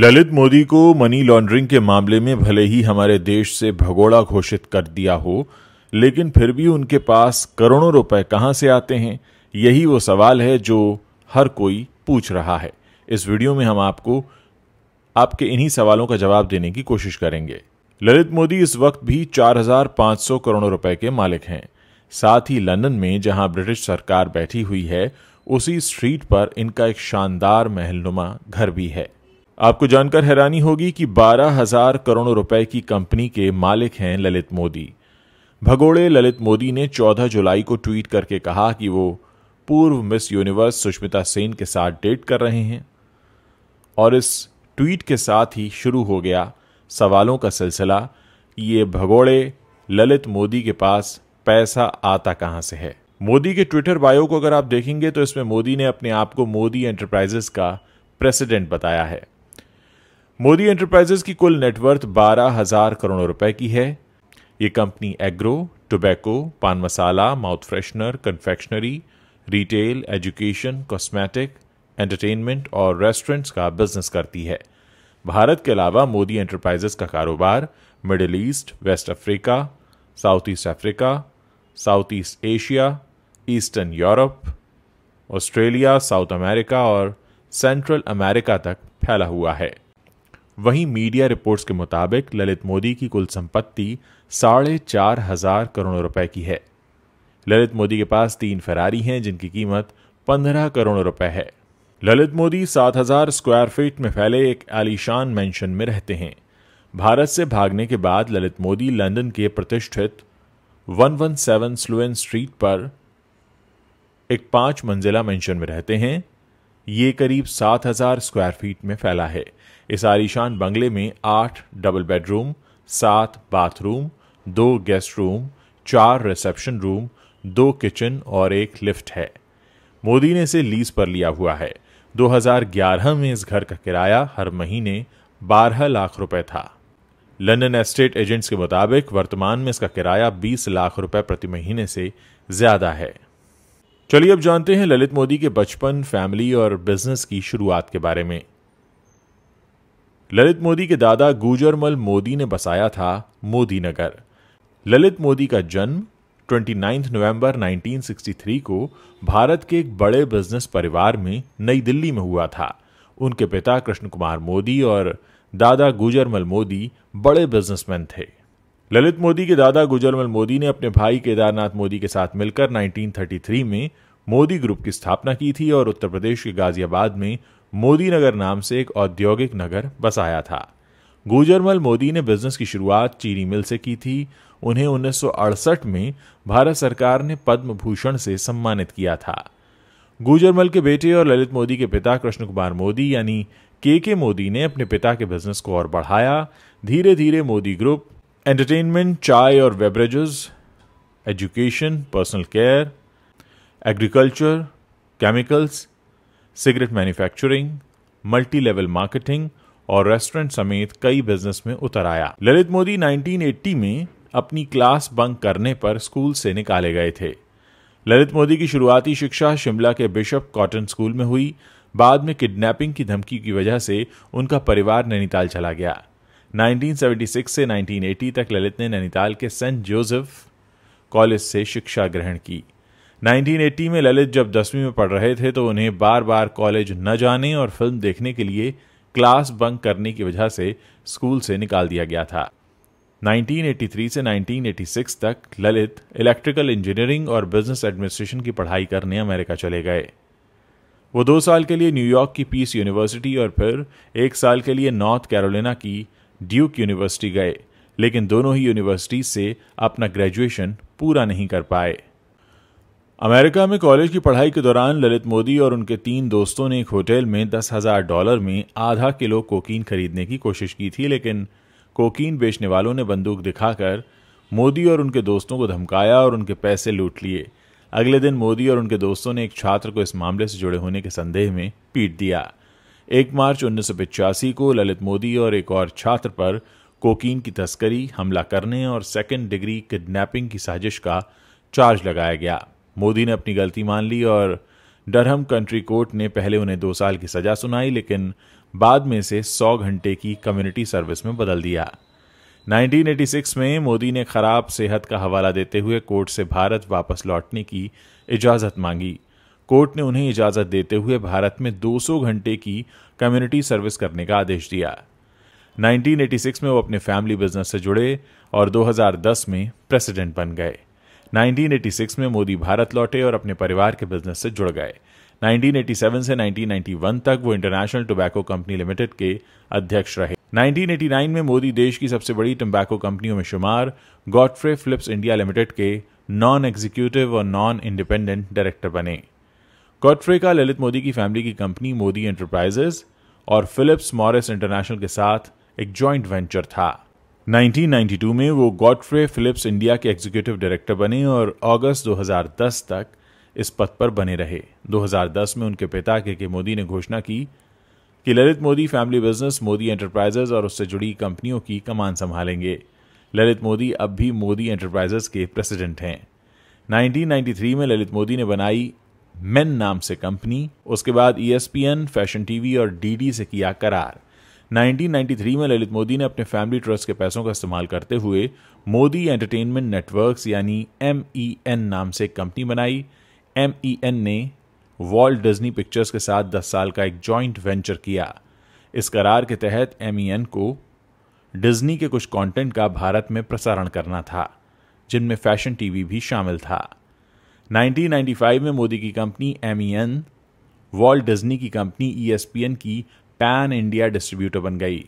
ललित मोदी को money laundering के मामले में भले ही हमारे देश से भगोड़ा घोषित कर दिया हो लेकिन फिर भी उनके पास करोड़ों रुपए कहां से आते हैं यही वो सवाल है जो हर कोई पूछ रहा है इस वीडियो में हम आपको आपके इन्हीं सवालों का जवाब देने की कोशिश करेंगे ललित मोदी इस वक्त भी 4,500 करोड़ रुपए के मालिक हैं साथ ही लंदन में जहां ब्रिटिश सरकार बैठी हुई है उसी स्ट्रीट पर इनका एक शानदार महलनुमा घर भी है आपको जानकर हैरानी होगी कि बारह हजार करोड़ रुपए की कंपनी के मालिक हैं ललित मोदी भगोड़े ललित मोदी ने 14 जुलाई को ट्वीट करके कहा कि वो पूर्व मिस यूनिवर्स सुष्मिता सेन के साथ डेट कर रहे हैं और इस ट्वीट के साथ ही शुरू हो गया सवालों का सिलसिला कि ये भगोड़े ललित मोदी के पास पैसा आता कहां से है मोदी के ट्विटर बायो को अगर आप देखेंगे तो इसमें मोदी ने अपने आप को मोदी एंटरप्राइजेस का प्रेसिडेंट बताया है मोदी एंटरप्राइजेज की कुल नेटवर्थ बारह हजार करोड़ रुपए की है ये company agro tobacco paan masala mouth freshener confectionery retail education cosmetic entertainment और रेस्टोरेंट्स का बिजनेस करती है भारत के अलावा मोदी एंटरप्राइजेस का कारोबार Middle East West Africa South East Africa South East Asia Eastern Europe Australia South America और सेंट्रल अमेरिका तक फैला हुआ है वहीं मीडिया रिपोर्ट्स के मुताबिक ललित मोदी की कुल संपत्ति साढ़े चार हजार करोड़ रुपए की है ललित मोदी के पास तीन फरारी हैं जिनकी कीमत पंद्रह करोड़ रुपए है ललित मोदी सात हजार स्क्वायर फीट में फैले एक आलीशान मेंशन में रहते हैं भारत से भागने के बाद ललित मोदी लंदन के प्रतिष्ठित 117 स्लुएन स्ट्रीट पर एक पांच मंजिला मेंशन में रहते हैं ये करीब 7000 स्क्वायर फीट में फैला है इस आलीशान बंगले में आठ डबल बेडरूम सात बाथरूम दो गेस्ट रूम चार रिसेप्शन रूम दो किचन और एक लिफ्ट है मोदी ने इसे लीज पर लिया हुआ है 2011 में इस घर का किराया हर महीने 12 लाख रुपए था लंदन एस्टेट एजेंट्स के मुताबिक वर्तमान में इसका किराया 20 लाख रुपए प्रति महीने से ज्यादा है चलिए अब जानते हैं ललित मोदी के बचपन फैमिली और बिजनेस की शुरुआत के बारे में ललित मोदी के दादा गुजरमल मोदी ने बसाया था मोदी नगर ललित मोदी का जन्म 29 नवंबर 1963 को भारत के एक बड़े बिजनेस परिवार में नई दिल्ली में हुआ था उनके पिता कृष्ण कुमार मोदी और दादा गुजरमल मोदी बड़े बिजनेसमैन थे ललित मोदी के दादा गुजरमल मोदी ने अपने भाई केदारनाथ मोदी के साथ मिलकर 1933 में मोदी ग्रुप की स्थापना की थी और उत्तर प्रदेश के गाजियाबाद में मोदी नगर नाम से एक औद्योगिक नगर बसाया था गुजरमल मोदी ने बिजनेस की शुरुआत चीनी मिल से की थी उन्हें 1968 में भारत सरकार ने पद्म भूषण से सम्मानित किया था गुजरमल के बेटे और ललित मोदी के पिता कृष्ण कुमार मोदी यानी के के मोदी ने अपने पिता के बिजनेस को और बढ़ाया धीरे धीरे मोदी ग्रुप एंटरटेनमेंट चाय और beverages education personal care agriculture chemicals cigarette manufacturing multi level marketing और रेस्टोरेंट समेत कई बिजनेस में उतर आया ललित मोदी 1980 में अपनी क्लास बंक करने पर स्कूल से निकाले गए थे ललित मोदी की शुरुआती शिक्षा शिमला के बिशप कॉटन स्कूल में हुई बाद में किडनैपिंग की धमकी की वजह से उनका परिवार नैनीताल चला गया 1976 से 1980 तक ललित ने नैनीताल के सेंट जोसेफ कॉलेज से शिक्षा ग्रहण की 1980 में ललित जब दसवीं में पढ़ रहे थे तो उन्हें बार बार कॉलेज न जाने और फिल्म देखने के लिए क्लास बंक करने की वजह से स्कूल से निकाल दिया गया था 1983 से 1986 तक ललित इलेक्ट्रिकल इंजीनियरिंग और बिजनेस एडमिनिस्ट्रेशन की पढ़ाई करने अमेरिका चले गए वो दो साल के लिए न्यूयॉर्क की पीस यूनिवर्सिटी और फिर एक साल के लिए नॉर्थ कैरोलिना की ड्यूक यूनिवर्सिटी गए लेकिन दोनों ही यूनिवर्सिटी से अपना ग्रेजुएशन पूरा नहीं कर पाए अमेरिका में कॉलेज की पढ़ाई के दौरान ललित मोदी और उनके तीन दोस्तों ने एक होटल में दस हजार डॉलर में आधा किलो कोकीन खरीदने की कोशिश की थी लेकिन कोकीन बेचने वालों ने बंदूक दिखाकर मोदी और उनके दोस्तों को धमकाया और उनके पैसे लूट लिए अगले दिन मोदी और उनके दोस्तों ने एक छात्र को इस मामले से जुड़े होने के संदेह में पीट दिया एक मार्च उन्नीस को ललित मोदी और एक और छात्र पर कोकीन की तस्करी हमला करने और सेकेंड डिग्री किडनैपिंग की साजिश का चार्ज लगाया गया मोदी ने अपनी गलती मान ली और डरहम कंट्री कोर्ट ने पहले उन्हें दो साल की सजा सुनाई लेकिन बाद में से 100 घंटे की कम्युनिटी सर्विस में बदल दिया 1986 में मोदी ने खराब सेहत का हवाला देते हुए कोर्ट से भारत वापस लौटने की इजाज़त मांगी कोर्ट ने उन्हें इजाज़त देते हुए भारत में 200 घंटे की कम्युनिटी सर्विस करने का आदेश दिया 1986 में वो अपने फैमिली बिजनेस से जुड़े और 2010 में प्रेसिडेंट बन गए 1986 में मोदी भारत लौटे और अपने परिवार के बिजनेस से जुड़ गए 1987 से 1991 तक वो इंटरनेशनल टोबैको कंपनी लिमिटेड के अध्यक्ष रहे 1989 में मोदी देश की सबसे बड़ी टम्बैको कंपनियों में शुमार गॉडफ्रे फिलिप्स इंडिया लिमिटेड के नॉन एग्जीक्यूटिव और नॉन इंडिपेंडेंट डायरेक्टर बने गॉडफ्रे का ललित मोदी की फैमिली की कंपनी मोदी एंटरप्राइजेस और फिलिप्स मॉरिस इंटरनेशनल के साथ एक जॉइंट वेंचर था 1992 में वो गॉडफ्रे फिलिप्स इंडिया के एग्जीक्यूटिव डायरेक्टर बने और अगस्त 2010 तक इस पद पर बने रहे 2010 में उनके पिता के के मोदी ने घोषणा की कि Lalit Modi family business Modi Enterprises और उससे जुड़ी कंपनियों की कमान संभालेंगे ललित मोदी अब भी मोदी एंटरप्राइजेज के प्रेसिडेंट हैं 1993 में ललित मोदी ने बनाई मेन नाम से कंपनी उसके बाद ईएसपीएन फैशन टीवी और डीडी से किया करार 1993 में ललित मोदी ने अपने फैमिली ट्रस्ट के पैसों का इस्तेमाल करते हुए मोदी एंटरटेनमेंट नेटवर्क्स यानी एम ई एन नाम से एक कंपनी बनाई एम e ने वॉल्ट डिज्नी पिक्चर्स के साथ 10 साल का एक जॉइंट वेंचर किया इस करार के तहत एम ई एन को डिज्नी के कुछ कंटेंट का भारत में प्रसारण करना था जिनमें फैशन टीवी भी शामिल था 1995 में मोदी की company M E N Walt Disney की कंपनी ई e की पैन इंडिया डिस्ट्रीब्यूटर बन गई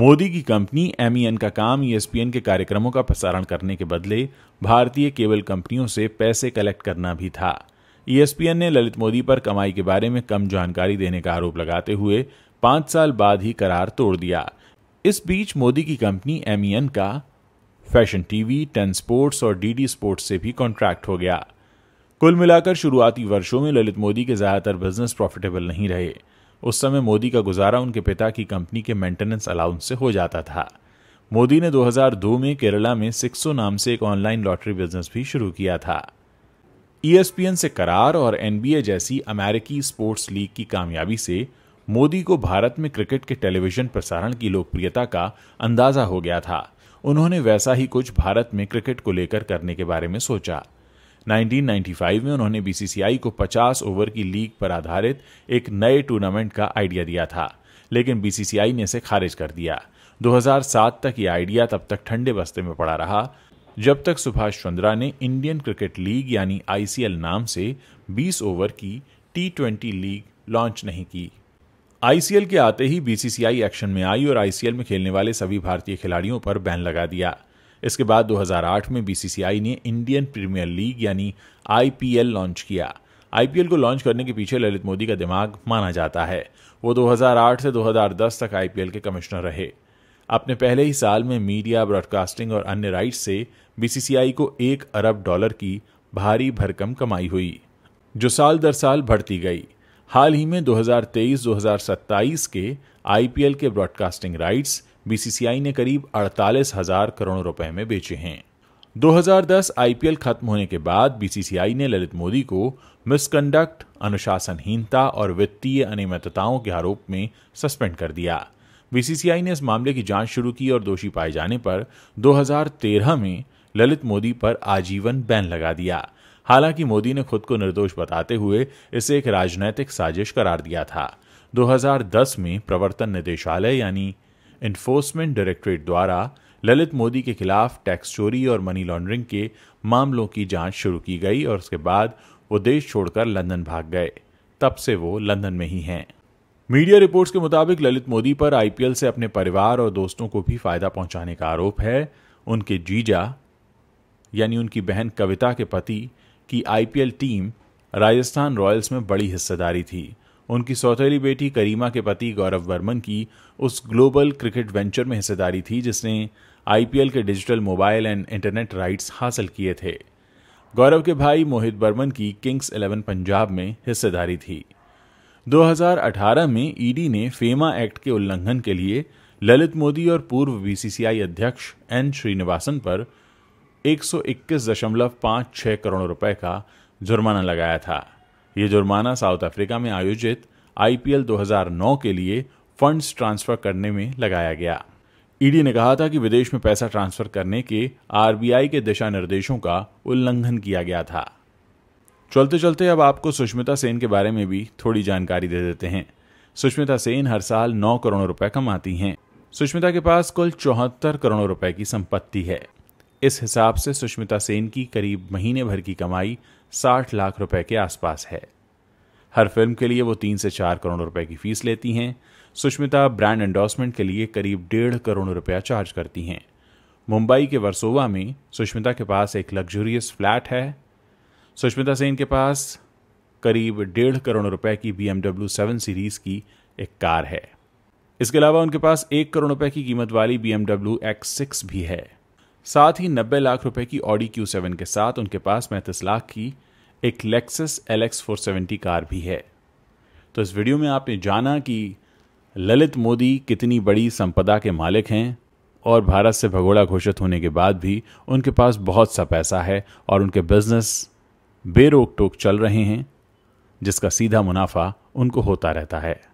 मोदी की कंपनी एम e का काम ईएसपीएन e के कार्यक्रमों का प्रसारण करने के बदले भारतीय केबल कंपनियों से पैसे कलेक्ट करना भी था ईएसपीएन e ने ललित मोदी पर कमाई के बारे में कम जानकारी देने का आरोप लगाते हुए पांच साल बाद ही करार तोड़ दिया इस बीच मोदी की कंपनी एम का फैशन टीवी टेन स्पोर्ट्स और डीडी स्पोर्ट्स से भी कॉन्ट्रैक्ट हो गया कुल मिलाकर शुरुआती वर्षों में ललित मोदी के ज्यादातर बिजनेस प्रॉफिटेबल नहीं रहे उस समय मोदी का गुजारा उनके पिता की कंपनी के मेंटेनेंस अलाउंस से हो जाता था मोदी ने 2002 में केरला में सिक्सो नाम से एक ऑनलाइन लॉटरी बिजनेस भी शुरू किया था ईएसपीएन e से करार और एनबीए जैसी अमेरिकी स्पोर्ट्स लीग की कामयाबी से मोदी को भारत में क्रिकेट के टेलीविजन प्रसारण की लोकप्रियता का अंदाजा हो गया था उन्होंने वैसा ही कुछ भारत में क्रिकेट को लेकर करने के बारे में सोचा 1995 में उन्होंने बीसीसीआई को 50 ओवर की लीग पर आधारित एक नए टूर्नामेंट का आइडिया दिया था लेकिन बीसीसीआई ने इसे खारिज कर दिया 2007 तक ये आइडिया तब तक ठंडे बस्ते में पड़ा रहा जब तक सुभाष चंद्रा ने इंडियन क्रिकेट लीग यानी आईसीएल नाम से 20 ओवर की टी लीग लॉन्च नहीं की आईसीएल के आते ही बीसीसीआई एक्शन में आई और आईसीएल में खेलने वाले सभी भारतीय खिलाड़ियों पर बैन लगा दिया इसके बाद 2008 में बी ने इंडियन प्रीमियर लीग यानी आई लॉन्च किया आईपीएल को लॉन्च करने के पीछे ललित मोदी का दिमाग माना जाता है वो 2008 से 2010 तक आई के कमिश्नर रहे अपने पहले ही साल में मीडिया ब्रॉडकास्टिंग और अन्य राइट से बी को एक अरब डॉलर की भारी भरकम कमाई हुई जो साल दर साल बढ़ती गई हाल ही में 2023-2027 के आईपीएल के ब्रॉडकास्टिंग राइट्स बीसीसीआई ने करीब अड़तालीस हजार करोड़ रुपए में बेचे हैं 2010 आईपीएल खत्म होने के बाद बीसीसीआई ने ललित मोदी को मिसकंडक्ट अनुशासनहीनता और वित्तीय अनियमितताओं के आरोप में सस्पेंड कर दिया बीसीसीआई ने इस मामले की जांच शुरू की और दोषी पाए जाने पर 2013 में ललित मोदी पर आजीवन बैन लगा दिया हालांकि मोदी ने खुद को निर्दोष बताते हुए इसे एक राजनैतिक साजिश करार दिया था 2010 में प्रवर्तन निदेशालय यानी इन्फोर्समेंट डायरेक्टरेट द्वारा ललित मोदी के खिलाफ टैक्स चोरी और मनी लॉन्ड्रिंग के मामलों की जांच शुरू की गई और उसके बाद वो देश छोड़कर लंदन भाग गए तब से वो लंदन में ही हैं मीडिया रिपोर्ट्स के मुताबिक ललित मोदी पर आईपीएल से अपने परिवार और दोस्तों को भी फायदा पहुंचाने का आरोप है उनके जीजा यानी उनकी बहन कविता के पति की आईपीएल टीम राजस्थान रॉयल्स में बड़ी हिस्सेदारी थी उनकी सौतेली बेटी करीमा के पति गौरव वर्मन की उस ग्लोबल क्रिकेट वेंचर में हिस्सेदारी थी जिसने आईपीएल के digital mobile and internet rights हासिल किए थे गौरव के भाई मोहित बर्मन की किंग्स इलेवन पंजाब में हिस्सेदारी थी 2018 में ईडी ने फेमा एक्ट के उल्लंघन के लिए ललित मोदी और पूर्व बीसीसीआई अध्यक्ष एन श्रीनिवासन पर 121.56 करोड़ रुपए का जुर्माना लगाया था ये जुर्माना साउथ अफ्रीका में आयोजित आईपीएल 2009 के लिए फंड्स ट्रांसफर करने में लगाया गया ईडी ने कहा था कि विदेश में पैसा ट्रांसफर करने के आरबीआई के दिशा निर्देशों का उल्लंघन किया गया था चलते चलते अब आपको सुष्मिता सेन के बारे में भी थोड़ी जानकारी दे देते हैं सुष्मिता सेन हर साल 9 करोड़ रुपए कमाती हैं सुष्मिता के पास कुल चौहत्तर करोड़ रुपए की संपत्ति है इस हिसाब से सुष्मिता सेन की करीब महीने भर की कमाई 60 लाख रुपए के आसपास है हर फिल्म के लिए वो तीन से चार करोड़ रुपए की फीस लेती हैं सुष्मिता ब्रांड एंडोर्समेंट के लिए करीब डेढ़ करोड़ रुपया चार्ज करती हैं मुंबई के वर्सोवा में सुष्मिता के पास एक लग्जूरियस फ्लैट है सुष्मिता सेन के पास करीब डेढ़ करोड़ रुपए की बी एमडब्ल्यू सेवन सीरीज की एक कार है इसके अलावा उनके पास एक करोड़ रुपए की कीमत वाली बी एमडब्ल्यू एक्स सिक्स भी है साथ ही 90 लाख रुपए की ऑडी क्यू सेवन के साथ उनके पास पैंतीस लाख की एक Lexus L X four seventy car भी है तो इस वीडियो में आपने जाना कि ललित मोदी कितनी बड़ी संपदा के मालिक हैं और भारत से भगोड़ा घोषित होने के बाद भी उनके पास बहुत सा पैसा है और उनके बिजनेस बेरोक टोक चल रहे हैं जिसका सीधा मुनाफा उनको होता रहता है